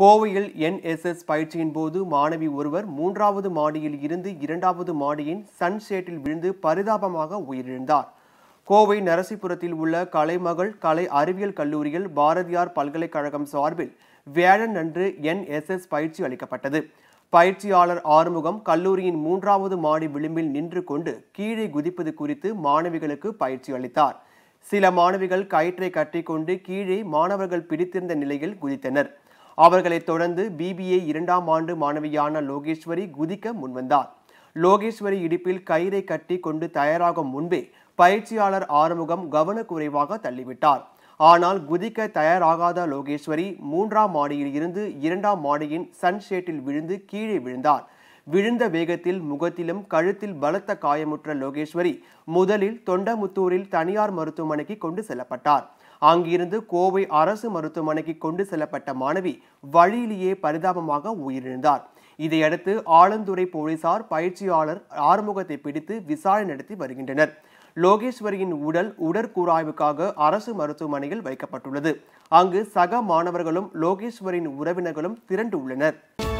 கோவையில் என்எஸ்எஸ் பயிற்சியின் போது மாணவி ஒருவர் மூன்றாவது மாடியில் இருந்து இரண்டாவது மாடியின் சன்ஷேட்டில் விழுந்து பரிதாபமாக உயிரிழந்தார் கோவை நரசிபுரத்தில் உள்ள கலைமகள் கலை அறிவியல் கல்லூரியில் பாரதியார் பல்கலைக்கழகம் சார்பில் வியாழன் அன்று என்எஸ்எஸ் பயிற்சி அளிக்கப்பட்டது பயிற்சியாளர் ஆறுமுகம் கல்லூரியின் மூன்றாவது மாடி விளிம்பில் நின்று கொண்டு கீழே குதிப்பது குறித்து மாணவிகளுக்கு பயிற்சி அளித்தார் சில மாணவிகள் கயிற்றை கட்டிக்கொண்டு கீழே மாணவர்கள் பிடித்திருந்த நிலையில் குதித்தனர் அவர்களைத் தொடர்ந்து பிபிஏ இரண்டாம் ஆண்டு மாணவியான லோகேஸ்வரி குதிக்க முன்வந்தார் லோகேஸ்வரி இடுப்பில் கயிறை கட்டி கொண்டு தயாராகும் முன்பே பயிற்சியாளர் ஆறுமுகம் கவனக்குறைவாக தள்ளிவிட்டார் ஆனால் குதிக்க தயாராகாத லோகேஸ்வரி மூன்றாம் மாடியில் இருந்து இரண்டாம் மாடியின் சன்ஷேட்டில் விழுந்து கீழே விழுந்தார் விழுந்த வேகத்தில் முகத்திலும் கழுத்தில் பலத்த காயமுற்ற லோகேஸ்வரி முதலில் தொண்டமுத்தூரில் தனியார் மருத்துவமனைக்கு கொண்டு செல்லப்பட்டார் அங்கிருந்து கோவை அரசு மருத்துவமனைக்கு கொண்டு செல்லப்பட்ட மாணவி வழியிலேயே பரிதாபமாக உயிரிழந்தார் இதையடுத்து ஆலந்துறை போலீசார் பயிற்சியாளர் ஆறுமுகத்தை பிடித்து விசாரணை நடத்தி வருகின்றனர் லோகேஸ்வரியின் உடல் உடற்கூராய்வுக்காக அரசு மருத்துவமனையில் வைக்கப்பட்டுள்ளது அங்கு சக மாணவர்களும் லோகேஸ்வரின் உறவினர்களும் திரண்டு உள்ளனர்